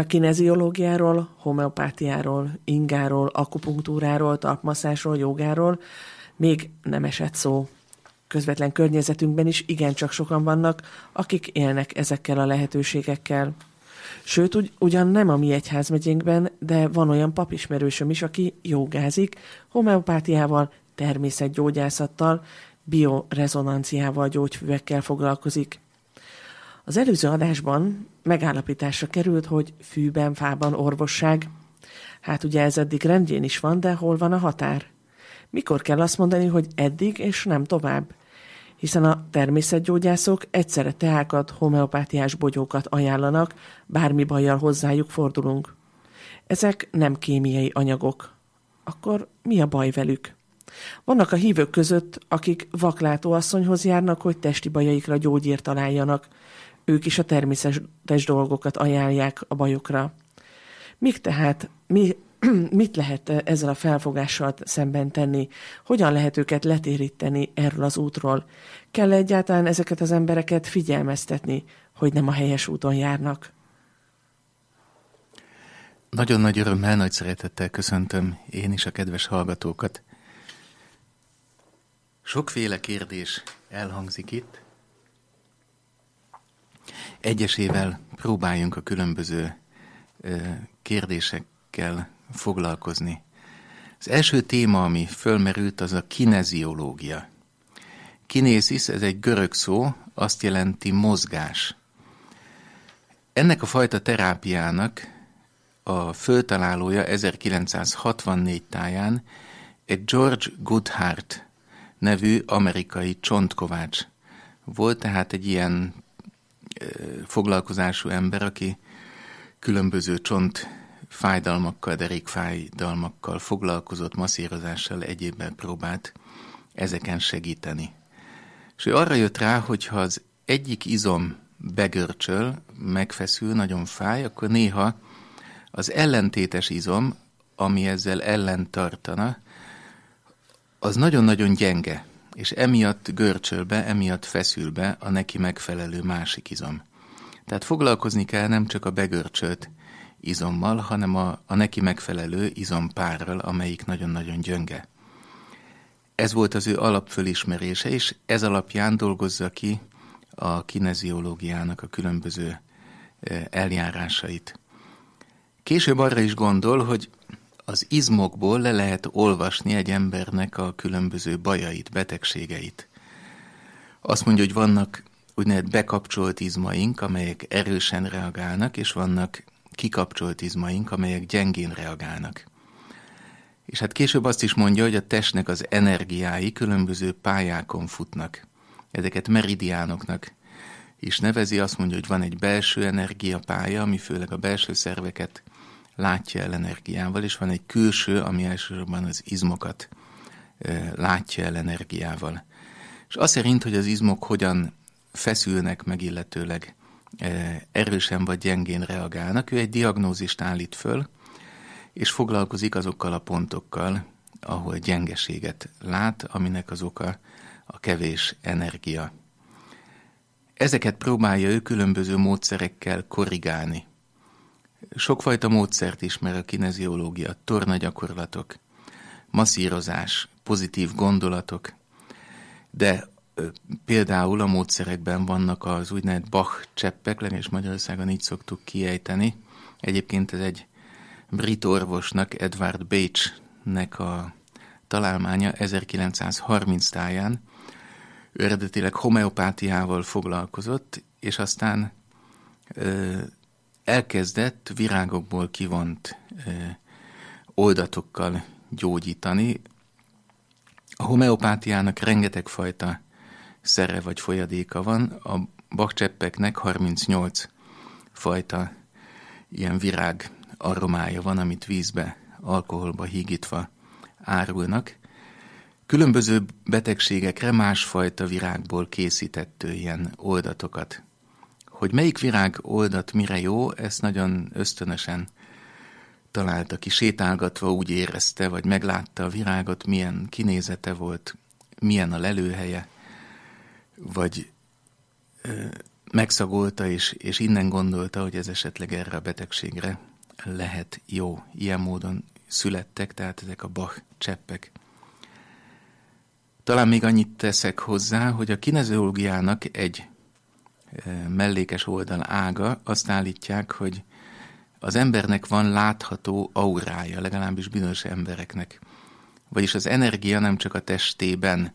A kineziológiáról, homeopátiáról, ingáról, akupunktúráról, talpmaszásról, jogáról még nem esett szó. Közvetlen környezetünkben is igencsak sokan vannak, akik élnek ezekkel a lehetőségekkel. Sőt, ugy, ugyan nem a mi egyházmegyénkben, de van olyan papismerősöm is, aki jogázik, homeopátiával, természetgyógyászattal, biorezonanciával, gyógyfüvekkel foglalkozik. Az előző adásban megállapításra került, hogy fűben, fában orvosság. Hát ugye ez eddig rendjén is van, de hol van a határ? Mikor kell azt mondani, hogy eddig és nem tovább? Hiszen a természetgyógyászok egyszerre teákat, homeopátiás bogyókat ajánlanak, bármi bajjal hozzájuk fordulunk. Ezek nem kémiai anyagok. Akkor mi a baj velük? Vannak a hívők között, akik vaklátóasszonyhoz járnak, hogy testi bajaikra gyógyírt találjanak, ők is a természetes dolgokat ajánlják a bajokra. Mik tehát, mi, mit lehet ezzel a felfogással szemben tenni? Hogyan lehet őket letéríteni erről az útról? Kell egyáltalán ezeket az embereket figyelmeztetni, hogy nem a helyes úton járnak? Nagyon nagy örömmel, nagy szeretettel köszöntöm én is a kedves hallgatókat. Sokféle kérdés elhangzik itt, Egyesével próbáljunk a különböző kérdésekkel foglalkozni. Az első téma, ami fölmerült, az a kineziológia. Kinézis, ez egy görög szó, azt jelenti mozgás. Ennek a fajta terápiának a föltalálója 1964 táján egy George Goodhart nevű amerikai csontkovács volt, tehát egy ilyen foglalkozású ember, aki különböző csont fájdalmakkal, derékfájdalmakkal foglalkozott, masszírozással, egyébben próbált ezeken segíteni. És ő arra jött rá, hogy ha az egyik izom begörcsöl, megfeszül, nagyon fáj, akkor néha az ellentétes izom, ami ezzel ellen tartana, az nagyon-nagyon gyenge és emiatt görcsöl be, emiatt feszül be a neki megfelelő másik izom. Tehát foglalkozni kell nem csak a begörcsölt izommal, hanem a, a neki megfelelő izompárral, amelyik nagyon-nagyon gyönge. Ez volt az ő alapfölismerése, és ez alapján dolgozza ki a kineziológiának a különböző eh, eljárásait. Később arra is gondol, hogy az izmokból le lehet olvasni egy embernek a különböző bajait, betegségeit. Azt mondja, hogy vannak úgynevezett bekapcsolt izmaink, amelyek erősen reagálnak, és vannak kikapcsolt izmaink, amelyek gyengén reagálnak. És hát később azt is mondja, hogy a testnek az energiái különböző pályákon futnak. Ezeket meridiánoknak is nevezi, azt mondja, hogy van egy belső energiapálya, ami főleg a belső szerveket látja el energiával, és van egy külső, ami elsősorban az izmokat látja el energiával. És az szerint, hogy az izmok hogyan feszülnek meg, illetőleg erősen vagy gyengén reagálnak, ő egy diagnózist állít föl, és foglalkozik azokkal a pontokkal, ahol gyengeséget lát, aminek az oka a kevés energia. Ezeket próbálja ő különböző módszerekkel korrigálni. Sokfajta módszert ismer a kineziológia, tornagyakorlatok, masszírozás, pozitív gondolatok, de például a módszerekben vannak az úgynevezett Bach cseppek, legalábbis Magyarországon így szoktuk kiejteni. Egyébként ez egy brit orvosnak, Edward Bates-nek a találmánya 1930 táján. Ő eredetileg homeopátiával foglalkozott, és aztán elkezdett virágokból kivont oldatokkal gyógyítani. A homeopátiának rengeteg fajta szere vagy folyadéka van, a bakcseppeknek 38 fajta ilyen virág aromája van, amit vízbe, alkoholba hígítva árulnak. Különböző betegségekre másfajta virágból készítettő ilyen oldatokat hogy melyik virág oldat mire jó, ezt nagyon ösztönösen találta ki, sétálgatva úgy érezte, vagy meglátta a virágot, milyen kinézete volt, milyen a lelőhelye, vagy megszagolta, és, és innen gondolta, hogy ez esetleg erre a betegségre lehet jó. Ilyen módon születtek, tehát ezek a Bach cseppek. Talán még annyit teszek hozzá, hogy a kineziológiának egy mellékes oldal ága azt állítják, hogy az embernek van látható aurája, legalábbis bizonyos embereknek. Vagyis az energia nem csak a testében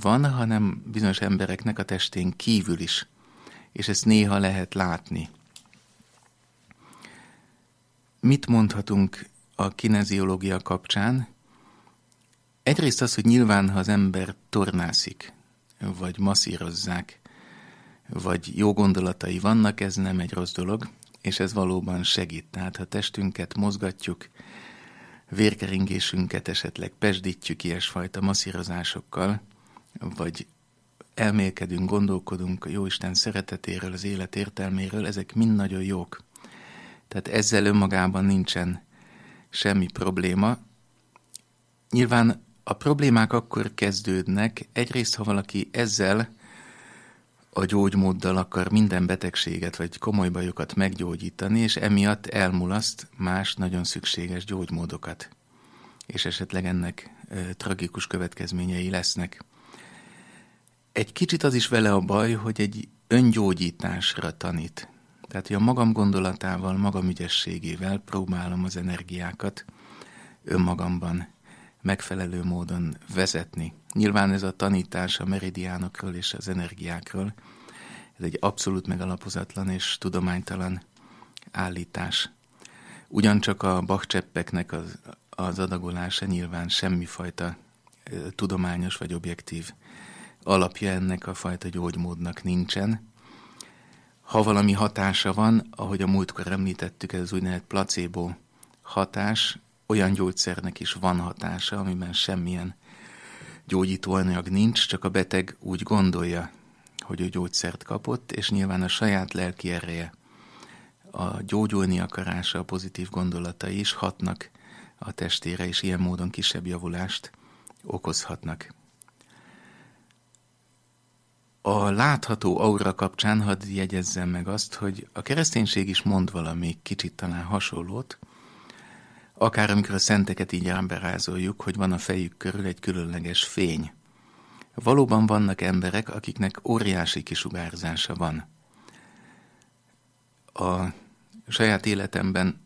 van, hanem bizonyos embereknek a testén kívül is. És ezt néha lehet látni. Mit mondhatunk a kineziológia kapcsán? Egyrészt az, hogy nyilván, ha az ember tornászik, vagy masszírozzák, vagy jó gondolatai vannak, ez nem egy rossz dolog, és ez valóban segít. Tehát ha testünket mozgatjuk, vérkeringésünket esetleg pesdítjük ilyesfajta masszírozásokkal, vagy elmélkedünk, gondolkodunk Jóisten szeretetéről, az élet értelméről, ezek mind nagyon jók. Tehát ezzel önmagában nincsen semmi probléma. Nyilván a problémák akkor kezdődnek, egyrészt, ha valaki ezzel a gyógymóddal akar minden betegséget vagy komoly bajokat meggyógyítani, és emiatt elmulaszt más nagyon szükséges gyógymódokat. És esetleg ennek ö, tragikus következményei lesznek. Egy kicsit az is vele a baj, hogy egy öngyógyításra tanít. Tehát, hogy a magam gondolatával, magam ügyességével próbálom az energiákat önmagamban megfelelő módon vezetni. Nyilván ez a tanítás a meridiánokról és az energiákról, ez egy abszolút megalapozatlan és tudománytalan állítás. Ugyancsak a bakcseppeknek az, az adagolása nyilván semmifajta tudományos vagy objektív alapja ennek a fajta gyógymódnak nincsen. Ha valami hatása van, ahogy a múltkor említettük, ez az úgynevezett placebo hatás, olyan gyógyszernek is van hatása, amiben semmilyen gyógyítóanyag nincs, csak a beteg úgy gondolja, hogy ő gyógyszert kapott, és nyilván a saját lelki ereje, a gyógyulni akarása, a pozitív gondolatai is hatnak a testére, és ilyen módon kisebb javulást okozhatnak. A látható aura kapcsán hadd jegyezzem meg azt, hogy a kereszténység is mond valami kicsit talán hasonlót, akár amikor a szenteket így ábrázoljuk, hogy van a fejük körül egy különleges fény. Valóban vannak emberek, akiknek óriási kisugárzása van. A saját életemben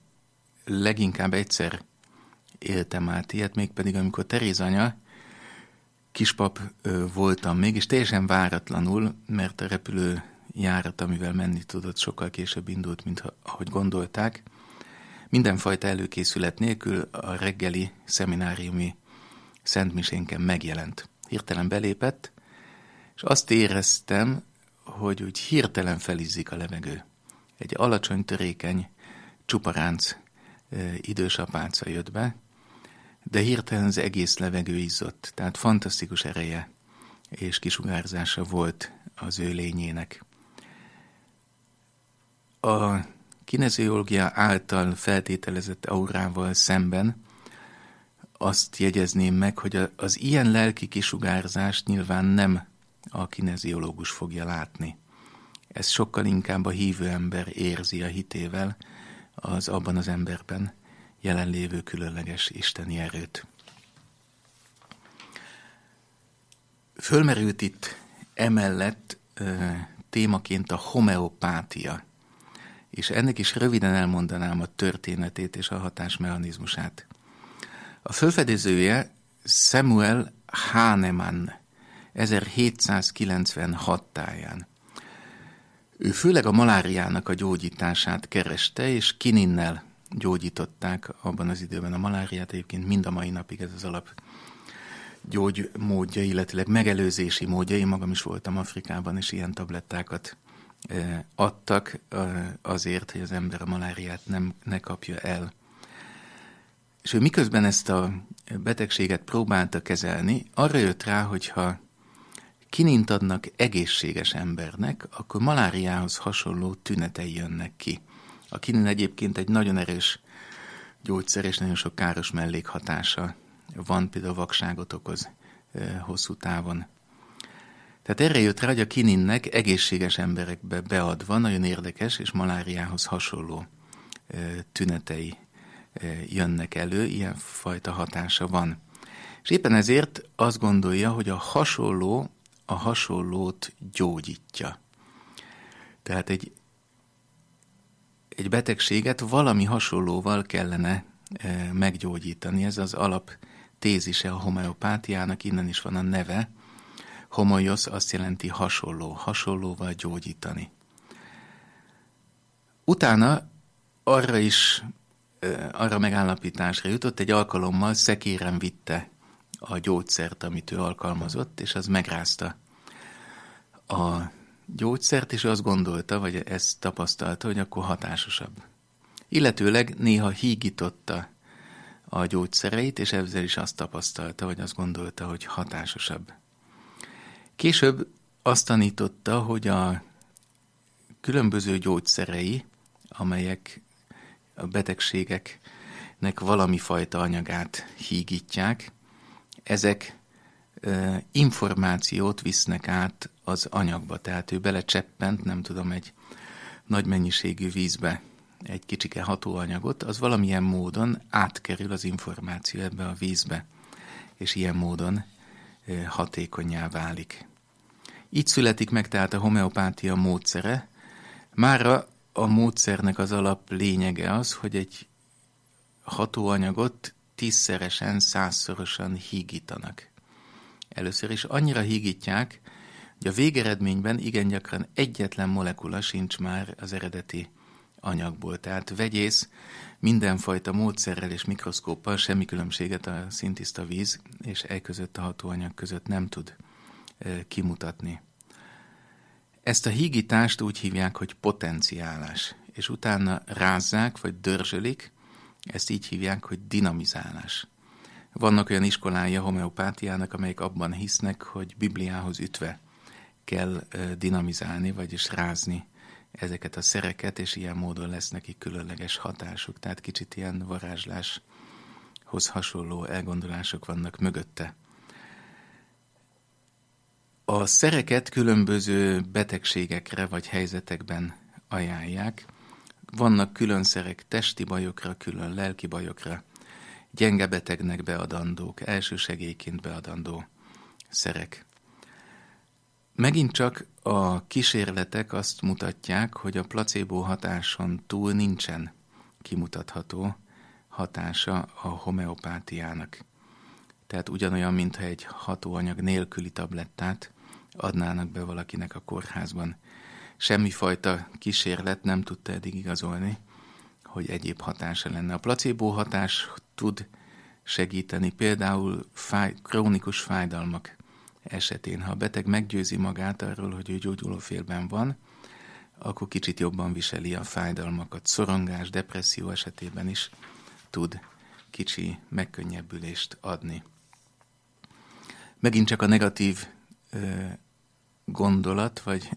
leginkább egyszer éltem át ilyet, mégpedig amikor Teréz anya, kispap voltam még, és teljesen váratlanul, mert a repülő járat, amivel menni tudott, sokkal később indult, mint ahogy gondolták, Mindenfajta előkészület nélkül a reggeli szemináriumi szentmisénken megjelent. Hirtelen belépett, és azt éreztem, hogy úgy hirtelen felizzik a levegő. Egy alacsony, törékeny, csuparánc idős apáca jött be, de hirtelen az egész levegő izzott, tehát fantasztikus ereje és kisugárzása volt az ő lényének. A kineziológia által feltételezett aurával szemben azt jegyezném meg, hogy az ilyen lelki kisugárzást nyilván nem a kineziológus fogja látni. Ez sokkal inkább a hívő ember érzi a hitével az abban az emberben jelenlévő különleges isteni erőt. Fölmerült itt emellett témaként a homeopátia és ennek is röviden elmondanám a történetét és a hatásmechanizmusát. A felfedezője Samuel Hahnemann 1796 táján. Ő főleg a maláriának a gyógyítását kereste, és kininnel gyógyították abban az időben a maláriát, egyébként mind a mai napig ez az alap gyógymódja, illetve megelőzési módja. Én magam is voltam Afrikában, és ilyen tablettákat adtak azért, hogy az ember a maláriát nem, ne kapja el. És ő miközben ezt a betegséget próbálta kezelni, arra jött rá, hogyha kinint adnak egészséges embernek, akkor maláriához hasonló tünetei jönnek ki. A kinin egyébként egy nagyon erős gyógyszer, és nagyon sok káros mellékhatása van, például vakságot okoz hosszú távon. Tehát erre jött rá, hogy a kininnek egészséges emberekbe beadva nagyon érdekes és maláriához hasonló tünetei jönnek elő, ilyen fajta hatása van. És éppen ezért azt gondolja, hogy a hasonló a hasonlót gyógyítja. Tehát egy, egy betegséget valami hasonlóval kellene meggyógyítani. Ez az alap tézise a homeopátiának, innen is van a neve, Homoiosz azt jelenti hasonló, hasonlóval gyógyítani. Utána arra is, arra megállapításra jutott, egy alkalommal szekéren vitte a gyógyszert, amit ő alkalmazott, és az megrázta a gyógyszert, és azt gondolta, vagy ezt tapasztalta, hogy akkor hatásosabb. Illetőleg néha hígította a gyógyszereit, és ezzel is azt tapasztalta, vagy azt gondolta, hogy hatásosabb. Később azt tanította, hogy a különböző gyógyszerei, amelyek a betegségeknek valami fajta anyagát hígítják, ezek információt visznek át az anyagba. Tehát ő belecseppent, nem tudom, egy nagy mennyiségű vízbe egy kicsike hatóanyagot, az valamilyen módon átkerül az információ ebbe a vízbe, és ilyen módon hatékonyá válik. Így születik meg tehát a homeopátia módszere. Mára a módszernek az alap lényege az, hogy egy hatóanyagot tízszeresen, százszorosan hígítanak. Először is annyira hígítják, hogy a végeredményben igen gyakran egyetlen molekula sincs már az eredeti anyagból. Tehát vegyész mindenfajta módszerrel és mikroszkóppal semmi különbséget a szintiszta víz és e között a hatóanyag között nem tud kimutatni. Ezt a hígítást úgy hívják, hogy potenciálás, és utána rázzák vagy dörzsölik, ezt így hívják, hogy dinamizálás. Vannak olyan iskolái a homeopátiának, amelyek abban hisznek, hogy Bibliához ütve kell dinamizálni, vagyis rázni ezeket a szereket, és ilyen módon lesz neki különleges hatásuk. Tehát kicsit ilyen varázsláshoz hasonló elgondolások vannak mögötte. A szereket különböző betegségekre vagy helyzetekben ajánlják. Vannak külön szerek testi bajokra, külön lelki bajokra, gyenge betegnek beadandók, elsősegélyként beadandó szerek. Megint csak a kísérletek azt mutatják, hogy a placebo hatáson túl nincsen kimutatható hatása a homeopátiának. Tehát ugyanolyan, mintha egy hatóanyag nélküli tablettát adnának be valakinek a kórházban. Semmifajta kísérlet nem tudta eddig igazolni, hogy egyéb hatása lenne. A placebo hatás tud segíteni például fáj, krónikus fájdalmak esetén, ha a beteg meggyőzi magát arról, hogy ő félben van, akkor kicsit jobban viseli a fájdalmakat. Szorongás, depresszió esetében is tud kicsi megkönnyebbülést adni. Megint csak a negatív ö, gondolat, vagy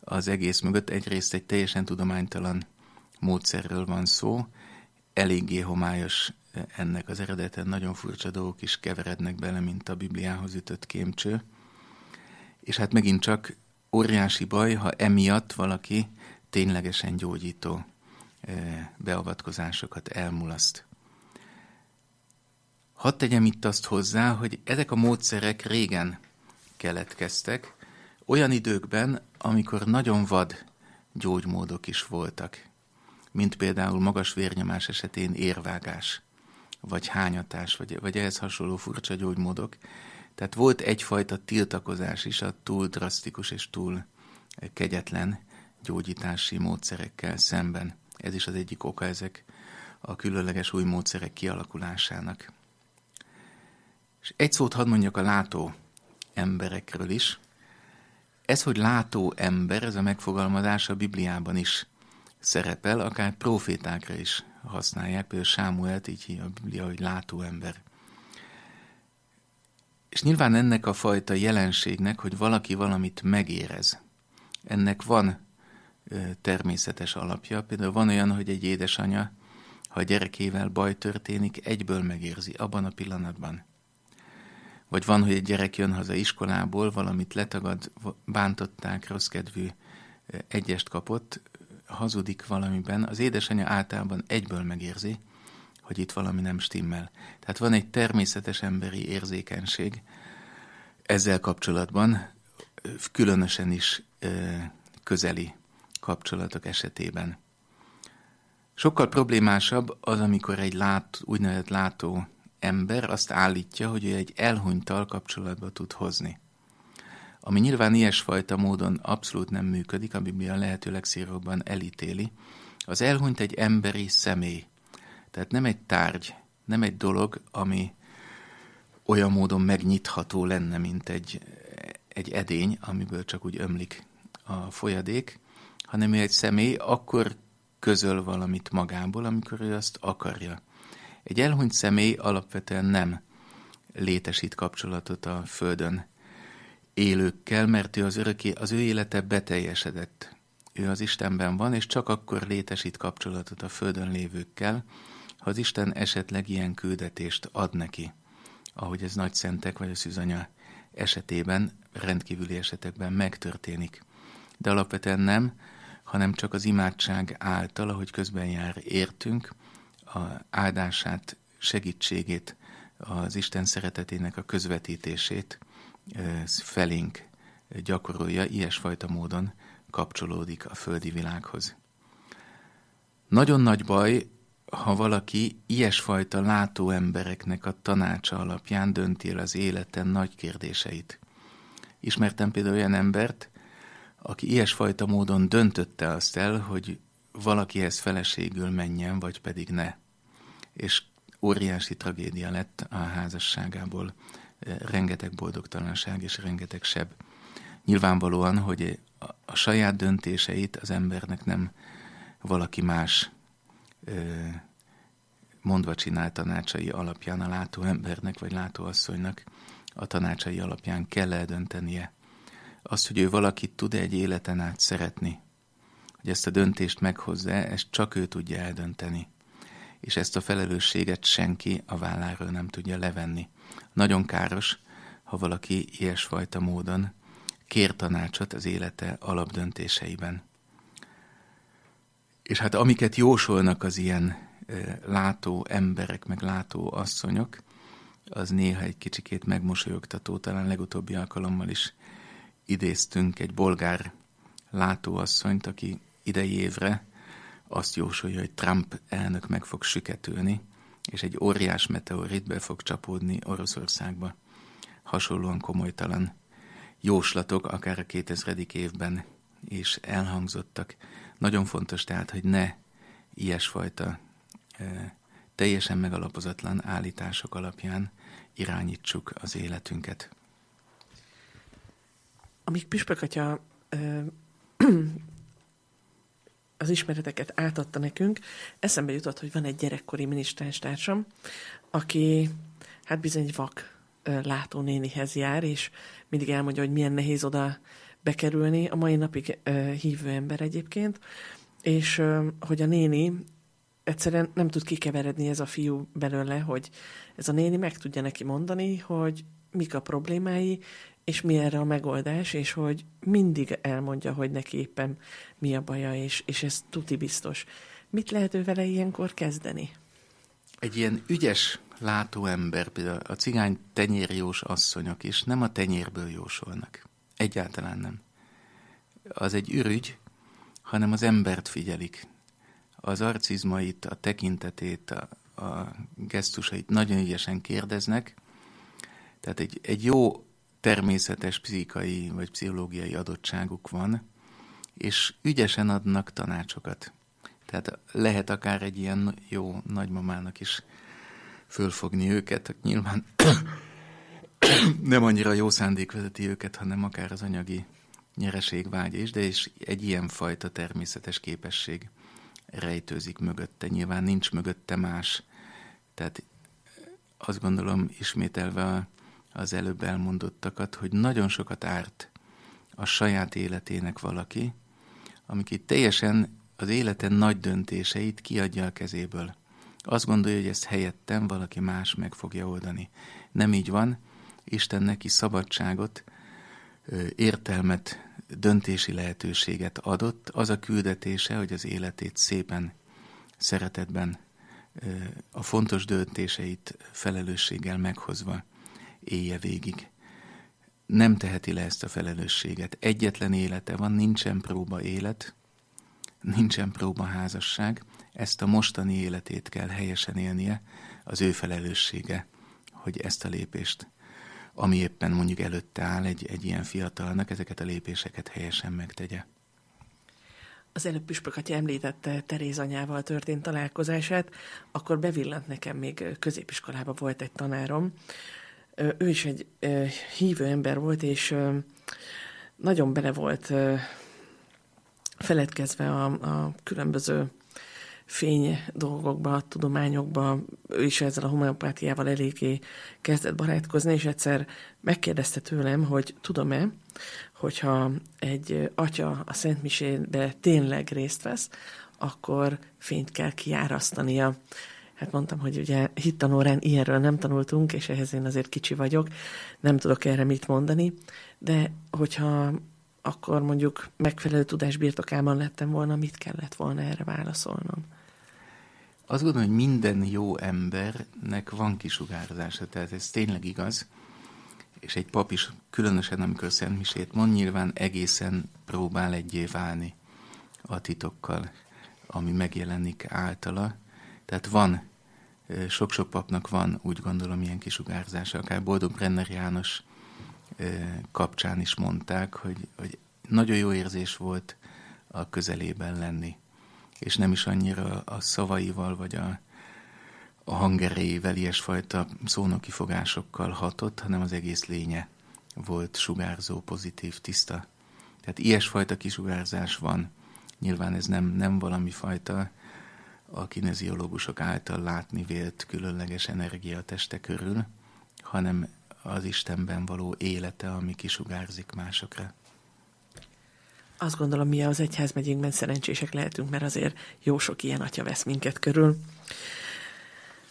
az egész mögött egyrészt egy teljesen tudománytalan módszerről van szó, eléggé homályos ennek az eredeten nagyon furcsa dolgok is keverednek bele, mint a Bibliához ütött kémcső. És hát megint csak óriási baj, ha emiatt valaki ténylegesen gyógyító eh, beavatkozásokat elmulaszt. Hadd tegyem itt azt hozzá, hogy ezek a módszerek régen keletkeztek, olyan időkben, amikor nagyon vad gyógymódok is voltak, mint például magas vérnyomás esetén érvágás vagy hányatás, vagy, vagy ehhez hasonló furcsa gyógymódok. Tehát volt egyfajta tiltakozás is a túl drasztikus és túl kegyetlen gyógyítási módszerekkel szemben. Ez is az egyik oka ezek a különleges új módszerek kialakulásának. És egy szót hadd mondjak a látó emberekről is. Ez, hogy látó ember, ez a megfogalmazás a Bibliában is szerepel, akár profétákra is használják, például Sámuelt így a Biblia, hogy látó ember. És nyilván ennek a fajta jelenségnek, hogy valaki valamit megérez, ennek van természetes alapja. Például van olyan, hogy egy édesanya, ha a gyerekével baj történik, egyből megérzi, abban a pillanatban. Vagy van, hogy egy gyerek jön haza iskolából, valamit letagad, bántották, rossz kedvű egyest kapott, hazudik valamiben, az édesanyja általában egyből megérzi, hogy itt valami nem stimmel. Tehát van egy természetes emberi érzékenység ezzel kapcsolatban, különösen is közeli kapcsolatok esetében. Sokkal problémásabb az, amikor egy lát, úgynevezett látó ember azt állítja, hogy ő egy elhunytal kapcsolatba tud hozni ami nyilván ilyesfajta módon abszolút nem működik, a lehető legszívóbban elítéli, az elhunyt egy emberi személy. Tehát nem egy tárgy, nem egy dolog, ami olyan módon megnyitható lenne, mint egy, egy edény, amiből csak úgy ömlik a folyadék, hanem ő egy személy akkor közöl valamit magából, amikor ő azt akarja. Egy elhunyt személy alapvetően nem létesít kapcsolatot a Földön élőkkel, mert ő az, öröki, az ő élete beteljesedett. Ő az Istenben van, és csak akkor létesít kapcsolatot a földön lévőkkel, ha az Isten esetleg ilyen küldetést ad neki, ahogy ez nagy szentek vagy a szűzanya esetében, rendkívüli esetekben megtörténik. De alapvetően nem, hanem csak az imádság által, ahogy közben jár értünk, a áldását, segítségét, az Isten szeretetének a közvetítését felénk gyakorolja, ilyesfajta módon kapcsolódik a földi világhoz. Nagyon nagy baj, ha valaki ilyesfajta látó embereknek a tanácsa alapján dönti el az életen nagy kérdéseit. Ismertem például olyan embert, aki ilyesfajta módon döntötte azt el, hogy valakihez feleségül menjen, vagy pedig ne. És óriási tragédia lett a házasságából rengeteg boldogtalanság és rengeteg seb. Nyilvánvalóan, hogy a saját döntéseit az embernek nem valaki más mondva csinál tanácsai alapján a látó embernek vagy látóasszonynak a tanácsai alapján kell eldöntenie. Az, hogy ő valakit tud egy életen át szeretni, hogy ezt a döntést meghozza, ezt csak ő tudja eldönteni. És ezt a felelősséget senki a válláról nem tudja levenni. Nagyon káros, ha valaki ilyesfajta módon kér tanácsot az élete alapdöntéseiben. És hát amiket jósolnak az ilyen látó emberek, meg látó asszonyok, az néha egy kicsikét megmosolyogtató, talán legutóbbi alkalommal is idéztünk egy bolgár látóasszonyt, aki idei évre azt jósolja, hogy Trump elnök meg fog süketülni, és egy óriás meteorit be fog csapódni Oroszországba. Hasonlóan komolytalan jóslatok akár a 2000. évben is elhangzottak. Nagyon fontos tehát, hogy ne ilyesfajta e, teljesen megalapozatlan állítások alapján irányítsuk az életünket. Amíg Püspök atya ö, az ismereteket átadta nekünk, eszembe jutott, hogy van egy gyerekkori minisztráns társam, aki hát bizony egy vak látó nénihez jár, és mindig elmondja, hogy milyen nehéz oda bekerülni. A mai napig ö, hívő ember egyébként, és hogy a néni egyszerűen nem tud kikeveredni ez a fiú belőle, hogy ez a néni meg tudja neki mondani, hogy mik a problémái, és mi erre a megoldás, és hogy mindig elmondja, hogy neki éppen mi a baja, és, és ez tuti biztos. Mit lehet ő vele ilyenkor kezdeni? Egy ilyen ügyes látó ember, például a cigány tenyérjós asszonyok, és nem a tenyérből jósolnak. Egyáltalán nem. Az egy ürügy, hanem az embert figyelik. Az arcizmait, a tekintetét, a, a gesztusait nagyon ügyesen kérdeznek. Tehát egy, egy jó természetes pszichai vagy pszichológiai adottságuk van, és ügyesen adnak tanácsokat. Tehát lehet akár egy ilyen jó nagymamának is fölfogni őket, nyilván nem annyira jó szándék vezeti őket, hanem akár az anyagi nyereség vágy is, de és egy ilyen fajta természetes képesség rejtőzik mögötte. Nyilván nincs mögötte más. Tehát azt gondolom, ismételve a az előbb elmondottakat, hogy nagyon sokat árt a saját életének valaki, amik itt teljesen az életen nagy döntéseit kiadja a kezéből. Azt gondolja, hogy ezt helyettem valaki más meg fogja oldani. Nem így van. Isten neki szabadságot, értelmet, döntési lehetőséget adott. Az a küldetése, hogy az életét szépen, szeretetben, a fontos döntéseit felelősséggel meghozva éje végig. Nem teheti le ezt a felelősséget. Egyetlen élete van, nincsen próba élet, nincsen próba házasság. Ezt a mostani életét kell helyesen élnie, az ő felelőssége, hogy ezt a lépést, ami éppen mondjuk előtte áll egy, egy ilyen fiatalnak, ezeket a lépéseket helyesen megtegye. Az előbb püspökatja említette Teréz anyával történt találkozását, akkor bevillant nekem még középiskolában volt egy tanárom, ő is egy hívő ember volt, és nagyon bele volt feledkezve a, a különböző fény dolgokba, tudományokba, ő is ezzel a homeopátiával eléggé kezdett barátkozni, és egyszer megkérdezte tőlem, hogy tudom-e, hogyha egy atya a Szent tényleg részt vesz, akkor fényt kell kiárasztania hát mondtam, hogy ugye hittanórán ilyenről nem tanultunk, és ehhez én azért kicsi vagyok, nem tudok erre mit mondani, de hogyha akkor mondjuk megfelelő tudás birtokában lettem volna, mit kellett volna erre válaszolnom? Azt gondolom, hogy minden jó embernek van kisugárzása, tehát ez tényleg igaz, és egy pap is, különösen amikor Szent Misét mond, nyilván egészen próbál egyé válni a titokkal, ami megjelenik általa, tehát van, sok-sok papnak van, úgy gondolom, ilyen kisugárzása, akár Boldog Brenner János kapcsán is mondták, hogy, hogy nagyon jó érzés volt a közelében lenni, és nem is annyira a szavaival vagy a, a hangerejével ilyesfajta szónoki fogásokkal hatott, hanem az egész lénye volt sugárzó, pozitív, tiszta. Tehát ilyesfajta kisugárzás van. Nyilván ez nem, nem valami fajta a kineziológusok által látni vélt különleges energia teste körül, hanem az Istenben való élete, ami kisugárzik másokra. Azt gondolom, mi az egyházmegyénkben szerencsések lehetünk, mert azért jó sok ilyen atya vesz minket körül.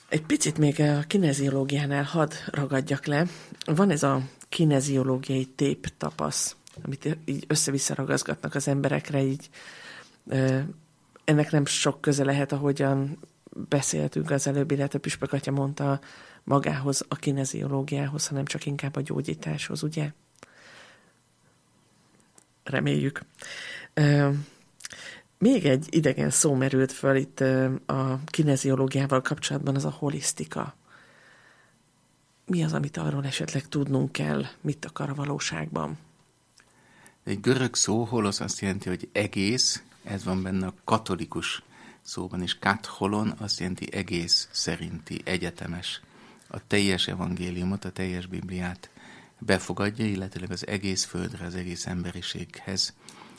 Egy picit még a kineziológiánál hadd ragadjak le. Van ez a kineziológiai tép tapasz, amit így össze-vissza ragaszgatnak az emberekre, így ennek nem sok köze lehet, ahogyan beszéltünk az előbb, illetve Püspök atya mondta magához, a kineziológiához, hanem csak inkább a gyógyításhoz, ugye? Reméljük. még egy idegen szó merült föl itt a kineziológiával kapcsolatban, az a holisztika. Mi az, amit arról esetleg tudnunk kell, mit akar a valóságban? Egy görög szó holosz azt jelenti, hogy egész, ez van benne a katolikus szóban is. Katholon azt jelenti egész szerinti, egyetemes. A teljes evangéliumot, a teljes Bibliát befogadja, illetőleg az egész földre, az egész emberiséghez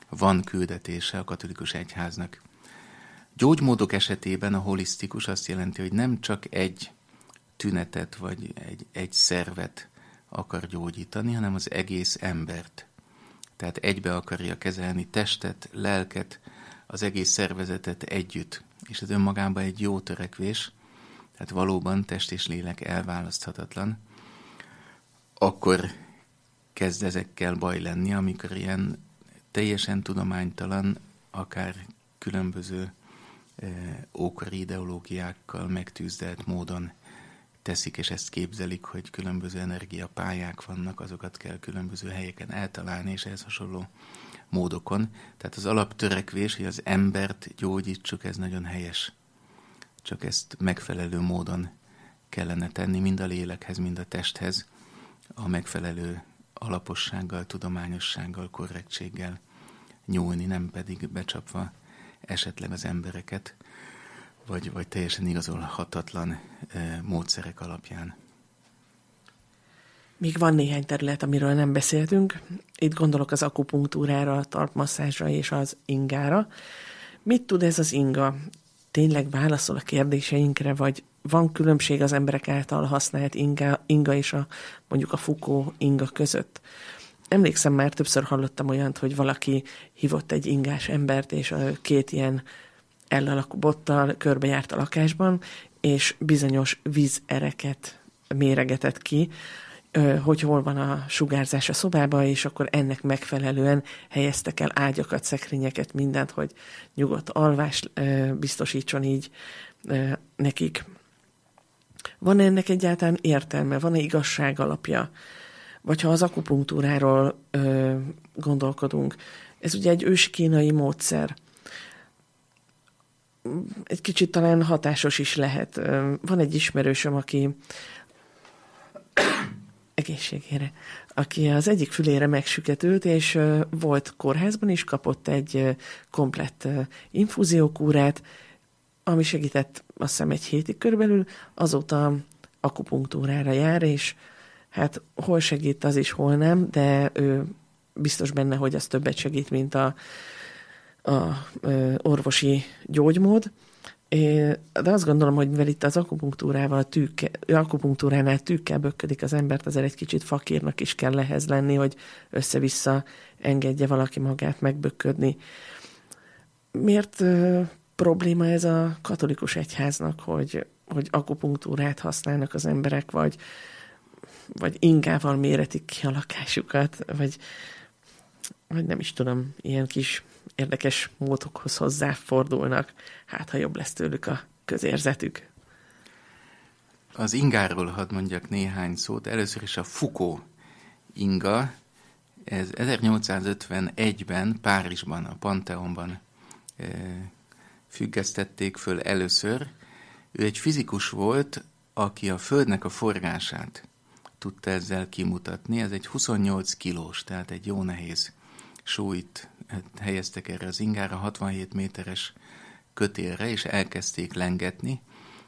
van küldetése a katolikus egyháznak. Gyógymódok esetében a holisztikus azt jelenti, hogy nem csak egy tünetet vagy egy, egy szervet akar gyógyítani, hanem az egész embert. Tehát egybe akarja kezelni testet, lelket, az egész szervezetet együtt, és ez önmagában egy jó törekvés, tehát valóban test és lélek elválaszthatatlan, akkor kezd ezekkel baj lenni, amikor ilyen teljesen tudománytalan, akár különböző eh, ókori ideológiákkal megtűzdelt módon teszik, és ezt képzelik, hogy különböző energiapályák vannak, azokat kell különböző helyeken eltalálni, és ehhez hasonló módokon. Tehát az alaptörekvés, hogy az embert gyógyítsuk, ez nagyon helyes. Csak ezt megfelelő módon kellene tenni, mind a lélekhez, mind a testhez, a megfelelő alapossággal, tudományossággal, korrektséggel nyúlni, nem pedig becsapva esetleg az embereket, vagy, vagy teljesen igazolhatatlan e, módszerek alapján. Még van néhány terület, amiről nem beszéltünk. Itt gondolok az akupunktúrára, a tartmasszázsra és az ingára. Mit tud ez az inga? Tényleg válaszol a kérdéseinkre, vagy van különbség az emberek által használt inga, inga és a mondjuk a fukó inga között? Emlékszem, már többször hallottam olyant, hogy valaki hívott egy ingás embert, és a két ilyen ellalakú bottal körbejárt a lakásban, és bizonyos vízereket méregetett ki, hogy hol van a sugárzás a szobában, és akkor ennek megfelelően helyeztek el ágyakat, szekrényeket, mindent, hogy nyugodt alvást biztosítson így nekik. Van ennek egyáltalán értelme? Van-e igazság alapja? Vagy ha az akupunktúráról ö, gondolkodunk, ez ugye egy őskínai módszer. Egy kicsit talán hatásos is lehet. Van egy ismerősöm, aki egészségére, aki az egyik fülére megsüketült, és volt kórházban is, kapott egy komplett infúziókúrát, ami segített azt hiszem egy hétig körülbelül, azóta akupunktúrára jár, és hát hol segít az is, hol nem, de ő biztos benne, hogy az többet segít, mint a, a, a orvosi gyógymód. Én, de azt gondolom, hogy mivel itt az akupunktúrával tűke, akupunktúránál tűkkel böködik az embert, azért egy kicsit fakírnak is kell lehez lenni, hogy össze-vissza engedje valaki magát megböködni. Miért ö, probléma ez a katolikus egyháznak, hogy, hogy akupunktúrát használnak az emberek, vagy, vagy ingával méretik ki a lakásukat, vagy, vagy nem is tudom, ilyen kis érdekes módokhoz hozzáfordulnak, hát ha jobb lesz tőlük a közérzetük. Az ingáról hadd mondjak néhány szót. Először is a Foucault inga. Ez 1851-ben Párizsban, a Pantheonban eh, függesztették föl először. Ő egy fizikus volt, aki a Földnek a forgását tudta ezzel kimutatni. Ez egy 28 kilós, tehát egy jó nehéz súlyt hát helyeztek erre az ingára, 67 méteres kötélre, és elkezdték lengetni,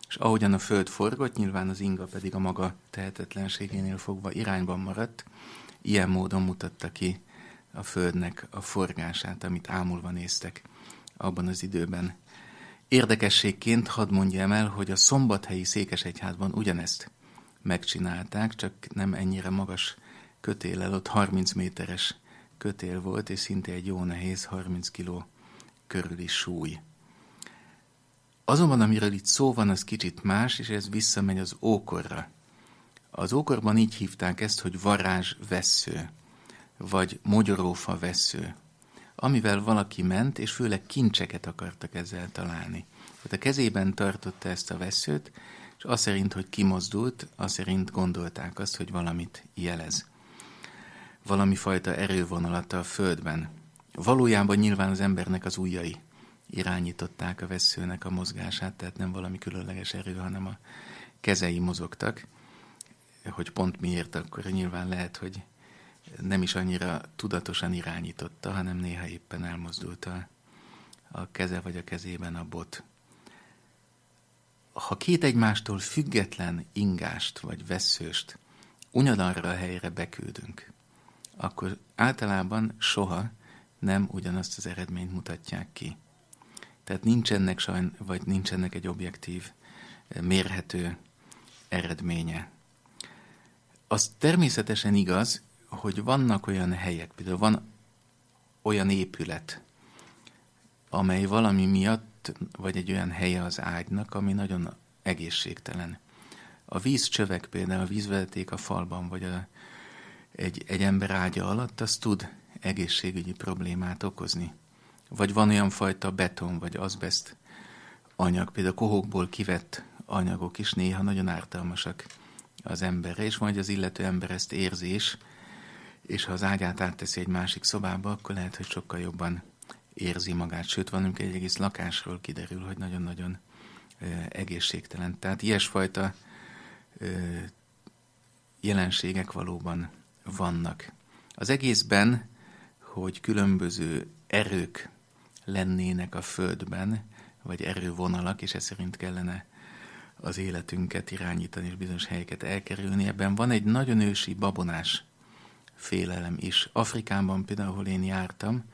és ahogyan a föld forgott, nyilván az inga pedig a maga tehetetlenségénél fogva irányban maradt, ilyen módon mutatta ki a földnek a forgását, amit ámulva néztek abban az időben. Érdekességként hadd mondjam el, hogy a szombathelyi székesegyházban ugyanezt megcsinálták, csak nem ennyire magas kötélel, ott 30 méteres kötél volt, és szinte egy jó nehéz 30 kiló körüli súly. Azonban, amiről itt szó van, az kicsit más, és ez visszamegy az ókorra. Az ókorban így hívták ezt, hogy varázs vesző, vagy mogyorófa vesző, amivel valaki ment, és főleg kincseket akartak ezzel találni. Hát a kezében tartotta ezt a veszőt, és azt szerint, hogy kimozdult, azt szerint gondolták azt, hogy valamit jelez valami fajta erővonalattal a földben. Valójában nyilván az embernek az ujjai irányították a veszőnek a mozgását, tehát nem valami különleges erő, hanem a kezei mozogtak. Hogy pont miért, akkor nyilván lehet, hogy nem is annyira tudatosan irányította, hanem néha éppen elmozdult a, a keze vagy a kezében a bot. Ha két egymástól független ingást vagy veszőst unyadarra a helyre beküldünk, akkor általában soha nem ugyanazt az eredményt mutatják ki. Tehát nincsenek sajn, vagy nincsenek egy objektív, eh, mérhető eredménye. Az természetesen igaz, hogy vannak olyan helyek, például van olyan épület, amely valami miatt, vagy egy olyan helye az ágynak, ami nagyon egészségtelen. A vízcsövek például, a vízvezeték a falban, vagy a egy, egy ember ágya alatt, az tud egészségügyi problémát okozni. Vagy van olyan fajta beton vagy azbest anyag, például kohókból kivett anyagok is néha nagyon ártalmasak az emberre, és majd az illető ember ezt érzi is, és ha az ágyát átteszi egy másik szobába, akkor lehet, hogy sokkal jobban érzi magát. Sőt, van, egy egész lakásról kiderül, hogy nagyon-nagyon egészségtelen. Tehát ilyesfajta jelenségek valóban vannak. Az egészben, hogy különböző erők lennének a Földben, vagy erővonalak, és ez szerint kellene az életünket irányítani, és bizonyos helyeket elkerülni. Ebben van egy nagyon ősi babonás félelem is. Afrikában például, ahol én jártam,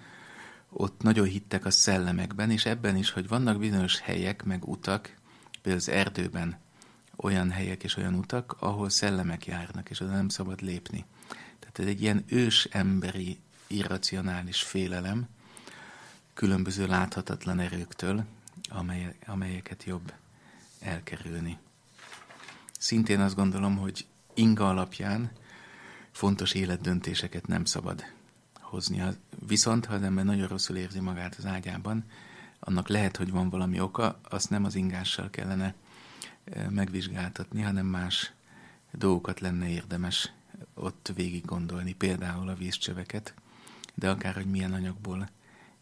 ott nagyon hittek a szellemekben, és ebben is, hogy vannak bizonyos helyek, meg utak, például az erdőben olyan helyek és olyan utak, ahol szellemek járnak, és oda nem szabad lépni. Tehát ez egy ilyen ős emberi irracionális félelem különböző láthatatlan erőktől, amely, amelyeket jobb elkerülni. Szintén azt gondolom, hogy inga alapján fontos életdöntéseket nem szabad hozni. Viszont, ha az ember nagyon rosszul érzi magát az ágyában, annak lehet, hogy van valami oka, azt nem az ingással kellene megvizsgáltatni, hanem más dolgokat lenne érdemes ott végig gondolni, például a vízcsöveket, de akár, hogy milyen anyagból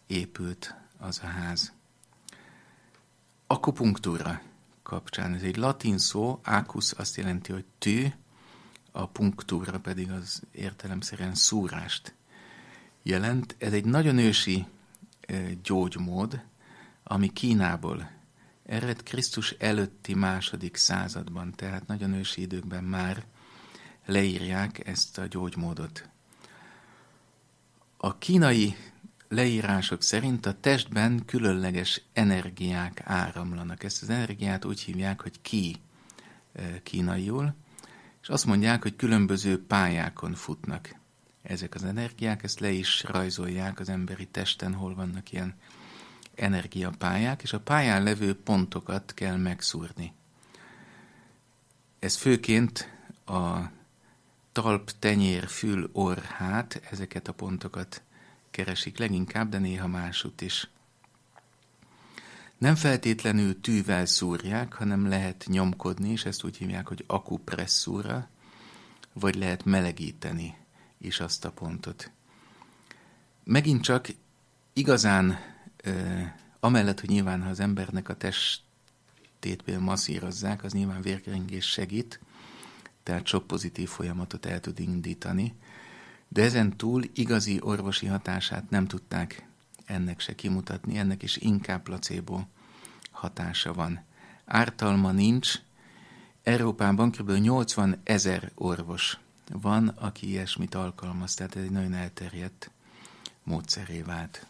épült az a ház. Akupunktúra kapcsán. Ez egy latin szó, akus azt jelenti, hogy tű, a punktúra pedig az értelemszerűen szúrást jelent. Ez egy nagyon ősi gyógymód, ami Kínából ered Krisztus előtti második században, tehát nagyon ősi időkben már leírják ezt a gyógymódot. A kínai leírások szerint a testben különleges energiák áramlanak. Ezt az energiát úgy hívják, hogy ki eh, kínaiul, és azt mondják, hogy különböző pályákon futnak ezek az energiák, ezt le is rajzolják az emberi testen, hol vannak ilyen energiapályák, és a pályán levő pontokat kell megszúrni. Ez főként a talp, tenyér, fül, orr, hát, ezeket a pontokat keresik leginkább, de néha másút is. Nem feltétlenül tűvel szúrják, hanem lehet nyomkodni, és ezt úgy hívják, hogy akupresszúra, vagy lehet melegíteni is azt a pontot. Megint csak igazán, amellett, hogy nyilván, ha az embernek a testét például masszírozzák, az nyilván vérkeringés segít, tehát sok pozitív folyamatot el tud indítani, de ezen túl igazi orvosi hatását nem tudták ennek se kimutatni, ennek is inkább placebo hatása van. Ártalma nincs, Európában kb. 80 ezer orvos van, aki ilyesmit alkalmaz, tehát ez egy nagyon elterjedt módszeré vált.